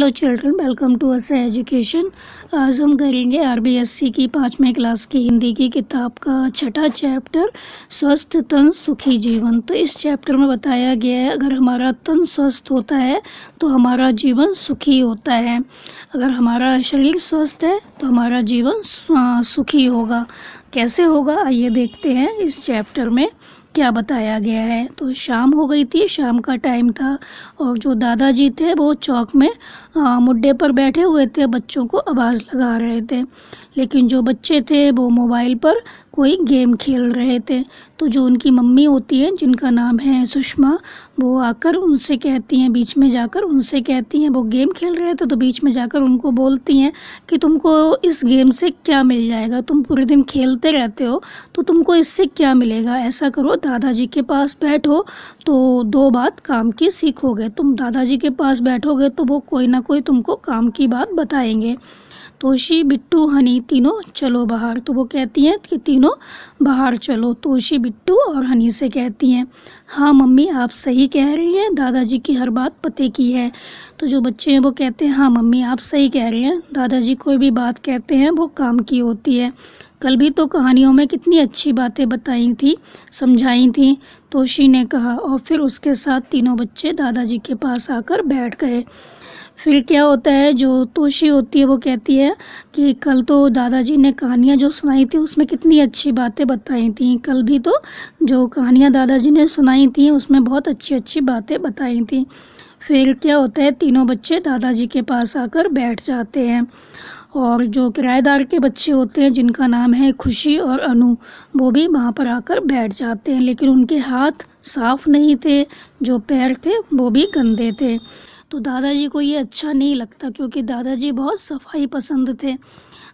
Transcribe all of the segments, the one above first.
hello children welcome to us education आज हम करेंगे आरबीएससी की पाँचवें क्लास की हिंदी की किताब का छठा चैप्टर स्वस्थ तन सुखी जीवन तो इस चैप्टर में बताया गया है अगर हमारा तन स्वस्थ होता है तो हमारा जीवन सुखी होता है अगर हमारा शरीर स्वस्थ है तो हमारा जीवन सुखी होगा कैसे होगा आइए देखते हैं इस चैप्टर में क्या बताया गया है तो शाम हो गई थी शाम का टाइम था और जो दादाजी थे वो चौक में मुड्डे पर बैठे हुए थे बच्चों को आवाज़ लगा रहे थे लेकिन जो बच्चे थे वो मोबाइल पर कोई गेम खेल रहे थे तो जो उनकी मम्मी होती है जिनका नाम है सुषमा वो आकर उनसे कहती हैं बीच में जाकर उनसे कहती हैं वो गेम खेल रहे थे तो बीच में जाकर उनको बोलती हैं कि तुमको इस गेम से क्या मिल जाएगा तुम पूरे दिन खेलते रहते हो तो तुमको इससे क्या मिलेगा ऐसा करो दादाजी के पास बैठो तो दो बात काम की सीखोगे तुम दादाजी के पास बैठोगे तो वो कोई ना कोई तुमको काम की बात बताएंगे तोशी बिट्टू हनी तीनों चलो बाहर तो वो कहती हैं कि तीनों बाहर चलो तोशी बिट्टू और हनी से कहती हैं हाँ मम्मी आप सही कह रही हैं दादाजी की हर बात पते की है तो जो बच्चे हैं वो कहते हैं हाँ मम्मी आप सही कह रही हैं दादाजी कोई भी बात कहते हैं वो काम की होती है कल भी तो कहानियों में कितनी अच्छी बातें बताई थी समझाई थी तोशी ने कहा और फिर उसके साथ तीनों बच्चे दादाजी के पास आकर बैठ गए फिर क्या होता है जो तोशी होती है वो कहती है कि कल तो दादाजी ने कहानियाँ जो सुनाई थी उसमें कितनी अच्छी बातें बताई थी कल भी तो जो कहानियाँ दादाजी ने सुनाई थी उसमें बहुत अच्छी अच्छी बातें बताई थी फिर क्या होता है तीनों बच्चे दादाजी के पास आकर बैठ जाते हैं और जो किराएदार के बच्चे होते हैं जिनका नाम है खुशी और अनु वो भी वहाँ पर आकर बैठ जाते हैं लेकिन उनके हाथ साफ़ नहीं थे जो पैर थे वो भी गंदे थे तो दादाजी को ये अच्छा नहीं लगता क्योंकि दादाजी बहुत सफाई पसंद थे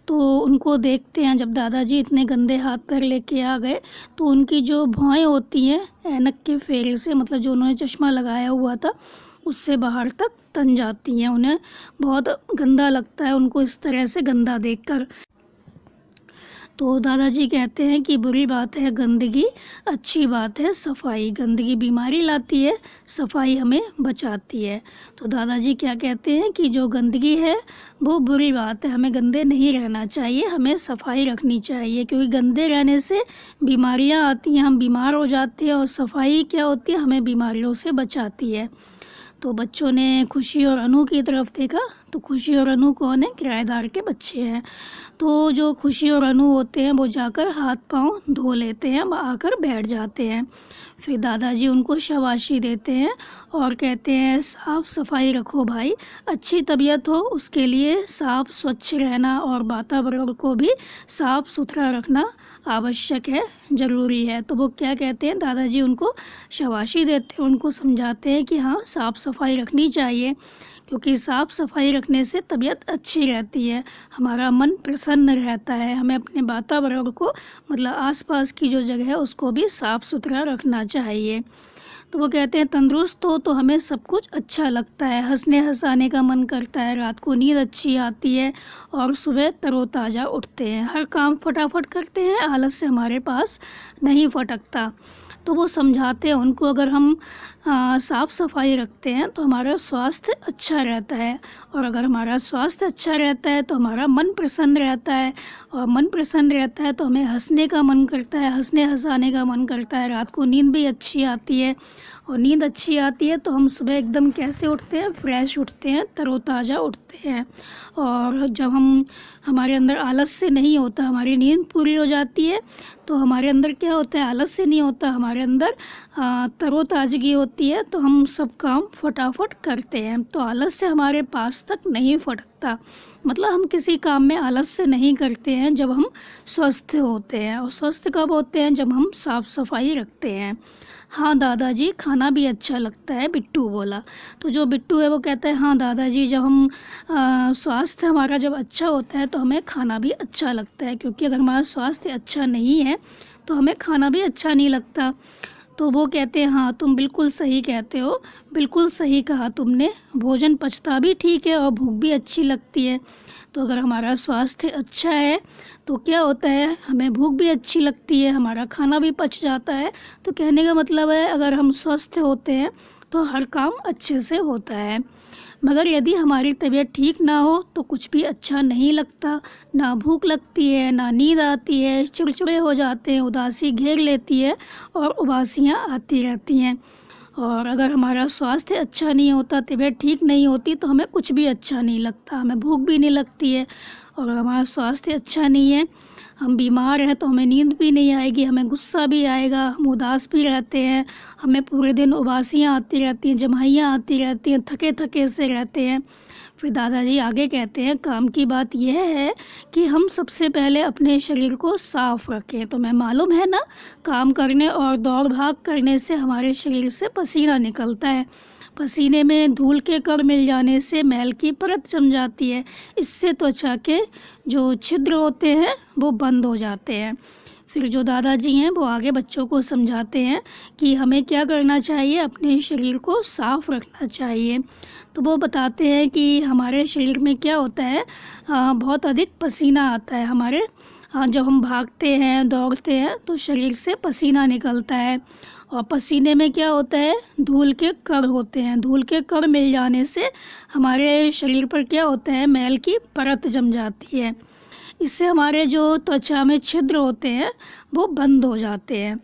तो उनको देखते हैं जब दादाजी इतने गंदे हाथ पैर लेके आ गए तो उनकी जो भौएँ होती हैं ऐनक के फेल से मतलब जो उन्होंने चश्मा लगाया हुआ था उससे बाहर तक तन जाती हैं उन्हें बहुत गंदा लगता है उनको इस तरह से गंदा देखकर तो दादाजी कहते हैं कि बुरी बात है गंदगी अच्छी बात है सफाई गंदगी बीमारी लाती है सफाई हमें बचाती है तो दादाजी क्या कहते हैं कि जो गंदगी है वो बुरी बात है हमें गंदे नहीं रहना चाहिए हमें सफाई रखनी चाहिए क्योंकि गंदे रहने से बीमारियाँ आती हैं हम बीमार हो जाते हैं और सफाई क्या होती है हमें बीमारियों से बचाती है तो बच्चों ने खुशी और अनु की तरफ देखा तो खुशी और अनु कौन है किराएदार के बच्चे हैं तो जो खुशी और अनु होते हैं वो जाकर हाथ पाँव धो लेते हैं आकर बैठ जाते हैं फिर दादाजी उनको शबाशी देते हैं और कहते हैं साफ़ सफाई रखो भाई अच्छी तबीयत हो उसके लिए साफ स्वच्छ रहना और वातावरण को भी साफ सुथरा रखना आवश्यक है ज़रूरी है तो वो क्या कहते हैं दादाजी उनको शबाशी देते हैं उनको समझाते हैं कि हाँ साफ़ सफाई रखनी चाहिए क्योंकि साफ़ सफाई रखने से तबीयत अच्छी रहती है हमारा मन प्रसन्न रहता है हमें अपने वातावरण को मतलब आसपास की जो जगह है उसको भी साफ़ सुथरा रखना चाहिए तो वो कहते हैं तंदुरुस्त हो तो हमें सब कुछ अच्छा लगता है हंसने हंसाने का मन करता है रात को नींद अच्छी आती है और सुबह तरोताज़ा उठते हैं हर काम फटाफट करते हैं आलस से हमारे पास नहीं फटकता तो वो समझाते हैं उनको अगर हम हाँ, साफ़ सफाई रखते हैं तो हमारा स्वास्थ्य अच्छा रहता है और अगर हमारा स्वास्थ्य अच्छा रहता है तो हमारा मन प्रसन्न रहता है और मन प्रसन्न रहता है तो हमें हंसने का मन करता है हंसने हंसाने का मन करता है रात को नींद भी अच्छी आती है और नींद अच्छी आती है तो हम सुबह एकदम कैसे उठते हैं फ्रेश उठते हैं तरोताज़ा उठते हैं और जब हम हमारे अंदर आलस से नहीं होता हमारी नींद पूरी हो जाती है तो हमारे अंदर क्या होता है आलस से नहीं होता हमारे अंदर तरोताजगी होती होती है तो हम सब काम फटाफट करते हैं तो आलस से हमारे पास तक नहीं फटकता मतलब हम किसी काम में आलस से नहीं करते हैं जब हम स्वस्थ होते हैं और स्वस्थ कब होते हैं जब हम साफ़ सफाई रखते हैं हाँ दादाजी खाना भी अच्छा लगता है बिट्टू बोला तो जो बिट्टू है वो कहता है हाँ दादाजी जब हम स्वास्थ्य हमारा जब अच्छा होता है तो हमें खाना भी अच्छा लगता है क्योंकि अगर हमारा स्वास्थ्य अच्छा नहीं है तो हमें खाना भी अच्छा नहीं लगता तो वो कहते हैं हाँ तुम बिल्कुल सही कहते हो बिल्कुल सही कहा तुमने भोजन पचता भी ठीक है और भूख भी अच्छी लगती है तो अगर हमारा स्वास्थ्य अच्छा है तो क्या होता है हमें भूख भी अच्छी लगती है हमारा खाना भी पच जाता है तो कहने का मतलब है अगर हम स्वस्थ होते हैं तो हर काम अच्छे से होता है मगर यदि हमारी तबीयत ठीक ना हो तो कुछ भी अच्छा नहीं लगता ना भूख लगती है ना नींद आती है चिड़चिड़े हो जाते हैं उदासी घेर लेती है और उबासियाँ आती रहती हैं और अगर हमारा स्वास्थ्य अच्छा नहीं होता तबीयत ठीक नहीं होती तो हमें कुछ भी अच्छा नहीं लगता हमें भूख भी नहीं लगती है और हमारा स्वास्थ्य अच्छा नहीं है हम बीमार हैं तो हमें नींद भी नहीं आएगी हमें गुस्सा भी आएगा हम उदास भी रहते हैं हमें पूरे दिन उबासियाँ आती रहती हैं जमाइयाँ आती रहती हैं थके थके से रहते हैं फिर दादाजी आगे कहते हैं काम की बात यह है कि हम सबसे पहले अपने शरीर को साफ रखें तो मैं मालूम है ना काम करने और दौड़ भाग करने से हमारे शरीर से पसीना निकलता है पसीने में धूल के कर मिल जाने से मैल की परत जम जाती है इससे त्वचा के जो छिद्र होते हैं वो बंद हो जाते हैं फिर जो दादाजी हैं वो आगे बच्चों को समझाते हैं कि हमें क्या करना चाहिए अपने शरीर को साफ़ रखना चाहिए तो वो बताते हैं कि हमारे शरीर में क्या होता है बहुत अधिक पसीना आता है हमारे जब हम भागते हैं दौड़ते हैं तो शरीर से पसीना निकलता है और पसीने में क्या होता है धूल के कर होते हैं धूल के कर मिल जाने से हमारे शरीर पर क्या होता है मैल की परत जम जाती है इससे हमारे जो त्वचा में छिद्र होते हैं वो बंद हो जाते हैं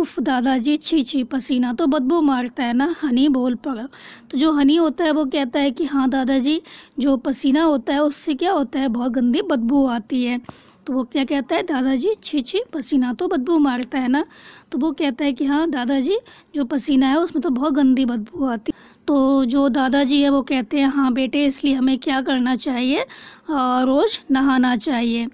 उफ दादाजी छी छी पसीना तो बदबू मारता है ना हनी बोल पड़ा तो जो हनी होता है वो कहता है कि हाँ दादाजी जो पसीना होता है उससे क्या होता है बहुत गंदी बदबू आती है तो वो क्या कहता है दादाजी छी छी पसीना तो बदबू मारता है ना तो वो कहता है कि हाँ दादाजी जो पसीना है उसमें तो बहुत गंदी बदबू आती है तो जो दादाजी है वो कहते हैं हाँ बेटे इसलिए हमें क्या करना चाहिए हाँ, रोज़ नहाना चाहिए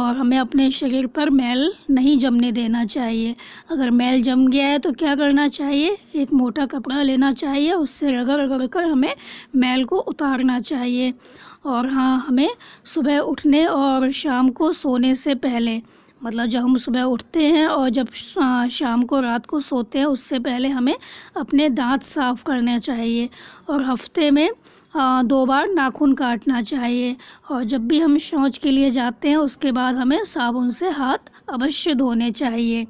और हमें अपने शरीर पर मैल नहीं जमने देना चाहिए अगर मैल जम गया है तो क्या करना चाहिए एक मोटा कपड़ा लेना चाहिए उससे रगड़ रगड़ कर हमें मैल को उतारना चाहिए और हाँ हमें सुबह उठने और शाम को सोने से पहले मतलब जब हम सुबह उठते हैं और जब शाम को रात को सोते हैं उससे पहले हमें अपने दांत साफ़ करने चाहिए और हफ्ते में हाँ, दो बार नाखून काटना चाहिए और जब भी हम शौच के लिए जाते हैं उसके बाद हमें साबुन से हाथ अवश्य धोने चाहिए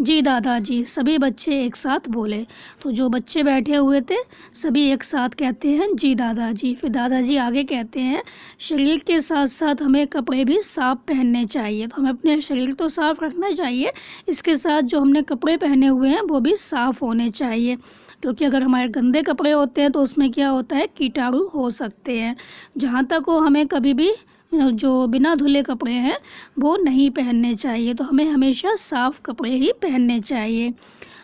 जी दादाजी सभी बच्चे एक साथ बोले तो जो बच्चे बैठे हुए थे सभी एक साथ कहते हैं जी दादाजी फिर दादाजी आगे कहते हैं शरीर के साथ साथ हमें कपड़े भी साफ पहनने चाहिए तो हमें अपने शरीर तो साफ़ रखना चाहिए इसके साथ जो हमने कपड़े पहने हुए हैं वो भी साफ़ होने चाहिए क्योंकि अगर हमारे गंदे कपड़े होते हैं तो उसमें क्या होता है कीटाणु हो सकते हैं जहाँ तक वो हमें कभी भी जो बिना धुले कपड़े हैं वो नहीं पहनने चाहिए तो हमें हमेशा साफ़ कपड़े ही पहनने चाहिए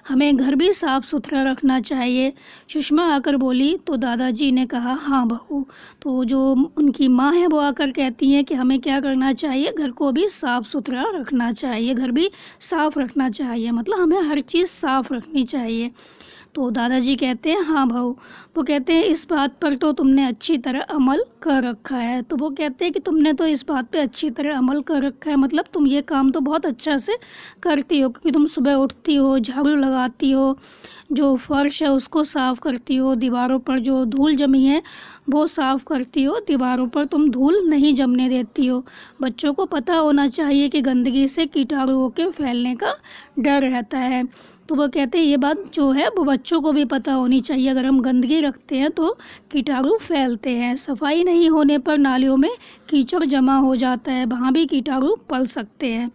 हमें घर भी साफ़ सुथरा रखना चाहिए सुषमा आकर बोली तो दादाजी ने कहा हाँ बहू तो जो उनकी माँ है वो आकर कहती हैं कि हमें क्या करना चाहिए घर को भी साफ़ सुथरा रखना चाहिए घर भी साफ़ रखना चाहिए मतलब हमें हर चीज़ साफ़ रखनी चाहिए तो दादाजी कहते हैं हाँ भाऊ वो कहते हैं इस बात पर तो तुमने अच्छी तरह अमल कर रखा है तो वो कहते हैं कि तुमने तो इस बात पे अच्छी तरह अमल कर रखा है मतलब तुम ये काम तो बहुत अच्छा से करती हो क्योंकि तुम सुबह उठती हो झाड़ू लगाती हो जो फर्श है उसको साफ़ करती हो दीवारों पर जो धूल जमी है वो साफ़ करती हो दीवारों पर तुम धूल नहीं जमने देती हो बच्चों को पता होना चाहिए कि गंदगी से कीटाणुओं के फैलने का डर रहता है तो वह कहते हैं ये बात जो है वो बच्चों को भी पता होनी चाहिए अगर हम गंदगी रखते हैं तो कीटाणु फैलते हैं सफाई नहीं होने पर नालियों में कीचड़ जमा हो जाता है वहाँ भी कीटाणु पल सकते हैं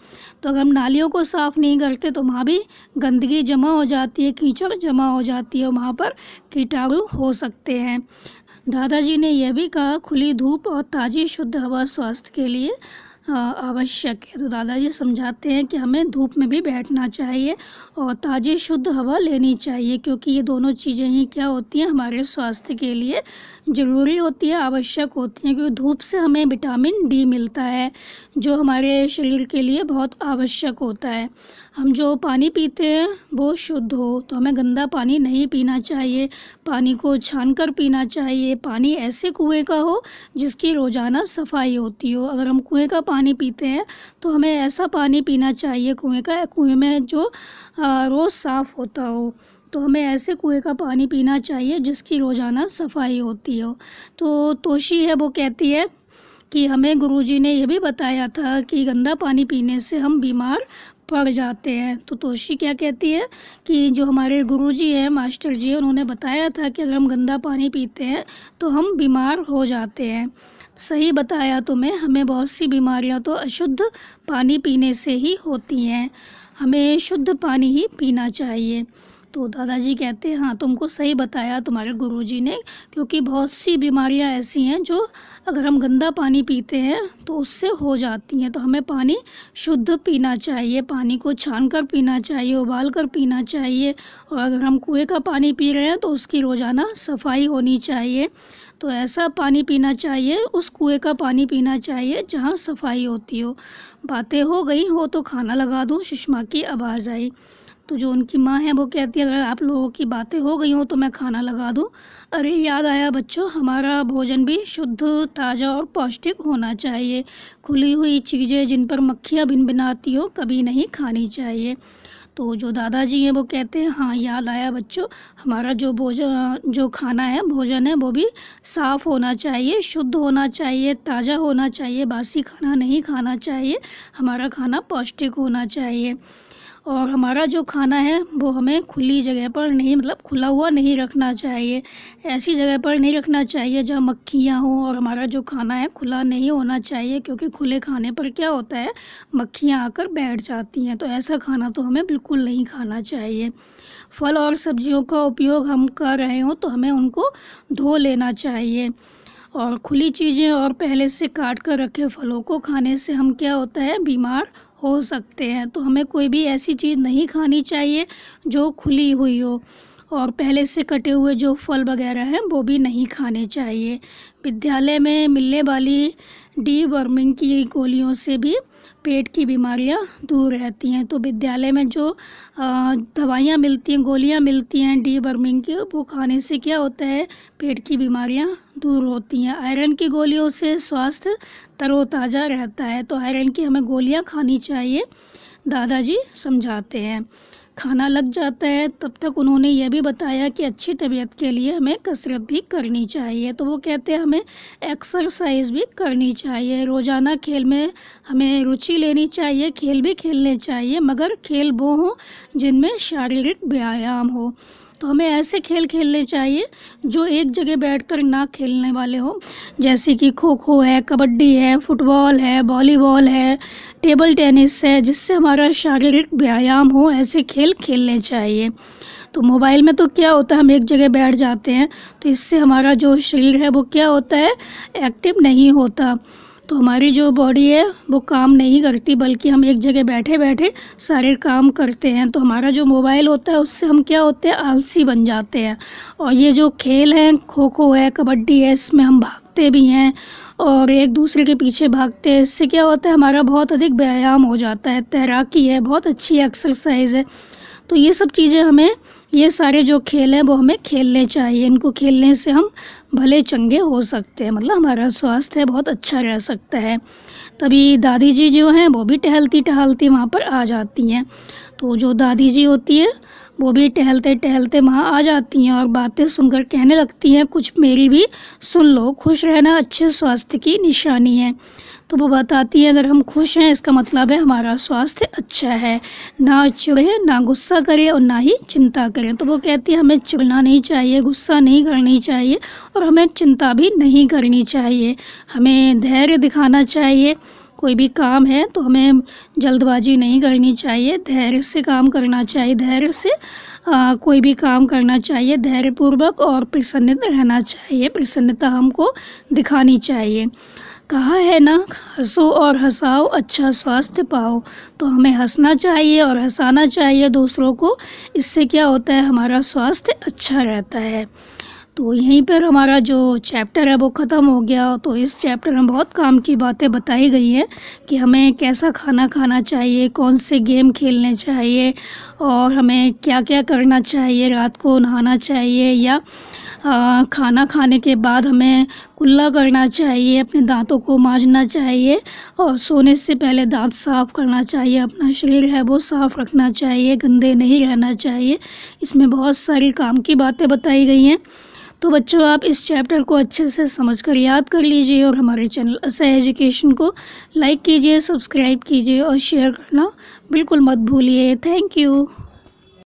तो अगर हम नालियों को साफ़ नहीं करते तो वहाँ भी गंदगी जमा हो जाती है कीचड़ जमा हो जाती है वहाँ पर कीटाणु हो सकते हैं दादाजी ने यह भी कहा खुली धूप और ताज़ी शुद्ध हवा स्वास्थ्य के लिए हाँ, आवश्यक है तो दादाजी समझाते हैं कि हमें धूप में भी बैठना चाहिए और ताज़ी शुद्ध हवा लेनी चाहिए क्योंकि ये दोनों चीज़ें ही क्या होती हैं हमारे स्वास्थ्य के लिए ज़रूरी होती है आवश्यक होती हैं क्योंकि धूप से हमें विटामिन डी मिलता है जो हमारे शरीर के लिए बहुत आवश्यक होता है हम जो पानी पीते हैं वो शुद्ध हो तो हमें गंदा पानी नहीं पीना चाहिए पानी को छान कर पीना चाहिए पानी ऐसे कुएँ का हो जिसकी रोज़ाना सफाई होती हो अगर हम कुएँ का पानी पीते हैं तो हमें ऐसा पानी पीना चाहिए कुएँ का कुएँ में जो रोज़ साफ़ होता हो तो हमें ऐसे कुएँ का पानी पीना चाहिए जिसकी रोज़ाना सफाई होती हो तो तोशी है वो कहती है कि हमें गुरुजी ने यह भी बताया था कि गंदा पानी पीने से हम बीमार पड़ जाते हैं तो तोशी क्या कहती है कि जो हमारे गुरु जी हैं मास्टर जी उन्होंने बताया था कि अगर हम गंदा पानी पीते हैं तो हम बीमार हो जाते हैं सही बताया तुम्हें तो हमें बहुत सी बीमारियां तो अशुद्ध पानी पीने से ही होती हैं हमें शुद्ध पानी ही पीना चाहिए तो दादाजी कहते हैं हाँ तुमको सही बताया तुम्हारे गुरुजी ने क्योंकि बहुत सी बीमारियां ऐसी हैं जो अगर हम गंदा पानी पीते हैं तो उससे हो जाती हैं तो हमें पानी शुद्ध पीना चाहिए पानी को छान कर पीना चाहिए उबाल कर पीना चाहिए और अगर हम कुएँ का पानी पी रहे हैं तो उसकी रोज़ाना सफाई होनी चाहिए तो ऐसा पानी पीना चाहिए उस कुएँ का पानी पीना चाहिए जहाँ सफाई होती हो बातें हो गई हो तो खाना लगा दूँ सुषमा की आवाज़ आई तो जो उनकी माँ है वो कहती है अगर आप लोगों की बातें हो गई हों तो मैं खाना लगा दूँ अरे याद आया बच्चों हमारा भोजन भी शुद्ध ताज़ा और पौष्टिक होना चाहिए खुली हुई चीज़ें जिन पर मक्खियाँ भिन भिनाती हो कभी नहीं खानी चाहिए तो जो दादाजी हैं वो कहते हैं हाँ याद आया बच्चों हमारा जो भोजन जो खाना है भोजन है वो भी साफ़ होना चाहिए शुद्ध होना चाहिए ताज़ा होना चाहिए बासी खाना नहीं खाना चाहिए हमारा खाना पौष्टिक होना चाहिए और हमारा जो खाना है वो हमें खुली जगह पर नहीं मतलब खुला हुआ नहीं रखना चाहिए ऐसी जगह पर नहीं रखना चाहिए जहाँ मक्खियाँ हों और हमारा जो खाना है खुला नहीं होना चाहिए क्योंकि खुले खाने पर क्या होता है मक्खियाँ आकर बैठ जाती हैं तो ऐसा खाना तो हमें बिल्कुल नहीं खाना चाहिए फल और सब्जियों का उपयोग हम कर रहे हों तो हमें उनको धो लेना चाहिए और खुली चीज़ें और पहले से काट कर रखे फलों को खाने से हम क्या होता है बीमार हो सकते हैं तो हमें कोई भी ऐसी चीज़ नहीं खानी चाहिए जो खुली हुई हो और पहले से कटे हुए जो फल वगैरह हैं वो भी नहीं खाने चाहिए विद्यालय में मिलने वाली डी वर्मिंग की गोलियों से भी पेट की बीमारियां दूर रहती हैं तो विद्यालय में जो दवाइयां मिलती हैं गोलियां मिलती हैं डी वर्मिंग की वो खाने से क्या होता है पेट की बीमारियां दूर होती हैं आयरन की गोलियों से स्वास्थ्य तरोताज़ा रहता है तो आयरन की हमें गोलियां खानी चाहिए दादाजी समझाते हैं खाना लग जाता है तब तक उन्होंने यह भी बताया कि अच्छी तबीयत के लिए हमें कसरत भी करनी चाहिए तो वो कहते हैं हमें एक्सरसाइज भी करनी चाहिए रोज़ाना खेल में हमें रुचि लेनी चाहिए खेल भी खेलने चाहिए मगर खेल वो हों जिनमें शारीरिक व्यायाम हो तो हमें ऐसे खेल खेलने चाहिए जो एक जगह बैठकर ना खेलने वाले हो जैसे कि खो खो है कबड्डी है फुटबॉल है वॉलीबॉल है टेबल टेनिस है जिससे हमारा शारीरिक व्यायाम हो ऐसे खेल खेलने चाहिए तो मोबाइल में तो क्या होता है हम एक जगह बैठ जाते हैं तो इससे हमारा जो शरीर है वो क्या होता है एक्टिव नहीं होता तो हमारी जो बॉडी है वो काम नहीं करती बल्कि हम एक जगह बैठे बैठे सारे काम करते हैं तो हमारा जो मोबाइल होता है उससे हम क्या होते हैं आलसी बन जाते हैं और ये जो खेल हैं खो खो है कबड्डी है इसमें हम भागते भी हैं और एक दूसरे के पीछे भागते हैं इससे क्या होता है हमारा बहुत अधिक व्यायाम हो जाता है तैराकी है बहुत अच्छी एक्सरसाइज है तो ये सब चीज़ें हमें ये सारे जो खेल हैं वो हमें खेलने चाहिए इनको खेलने से हम भले चंगे हो सकते हैं मतलब हमारा स्वास्थ्य बहुत अच्छा रह सकता है तभी दादी जी जो हैं वो भी टहलती टहलती वहाँ पर आ जाती हैं तो जो दादी जी होती है वो भी टहलते टहलते वहाँ आ जाती हैं और बातें सुनकर कहने लगती हैं कुछ मेरी भी सुन लो खुश रहना अच्छे स्वास्थ्य की निशानी है तो वो बताती है अगर हम खुश हैं इसका मतलब है हमारा स्वास्थ्य अच्छा है ना चिड़े ना गुस्सा करें और ना ही चिंता करें तो वो कहती है हमें चिड़ना नहीं चाहिए गुस्सा नहीं करनी चाहिए और हमें चिंता भी नहीं करनी चाहिए हमें धैर्य दिखाना चाहिए कोई भी काम है तो हमें जल्दबाजी नहीं करनी चाहिए धैर्य से काम करना चाहिए धैर्य से आ, कोई भी काम करना चाहिए धैर्यपूर्वक और प्रसन्न रहना चाहिए प्रसन्नता हमको दिखानी चाहिए कहा है ना हंसो और हंसाओ अच्छा स्वास्थ्य पाओ तो हमें हंसना चाहिए और हंसाना चाहिए दूसरों को इससे क्या होता है हमारा स्वास्थ्य अच्छा रहता है तो यहीं पर हमारा जो चैप्टर है वो ख़त्म हो गया तो इस चैप्टर में बहुत काम की बातें बताई गई हैं कि हमें कैसा खाना खाना चाहिए कौन से गेम खेलने चाहिए और हमें क्या क्या करना चाहिए रात को नहाना चाहिए या आ, खाना खाने के बाद हमें कुल्ला करना चाहिए अपने दांतों को मांजना चाहिए और सोने से पहले दांत साफ़ करना चाहिए अपना शरीर है वो साफ़ रखना चाहिए गंदे नहीं रहना चाहिए इसमें बहुत सारी काम की बातें बताई गई हैं तो बच्चों आप इस चैप्टर को अच्छे से समझ कर याद कर लीजिए और हमारे चैनल असा एजुकेशन को लाइक कीजिए सब्सक्राइब कीजिए और शेयर करना बिल्कुल मत भूलिए थैंक यू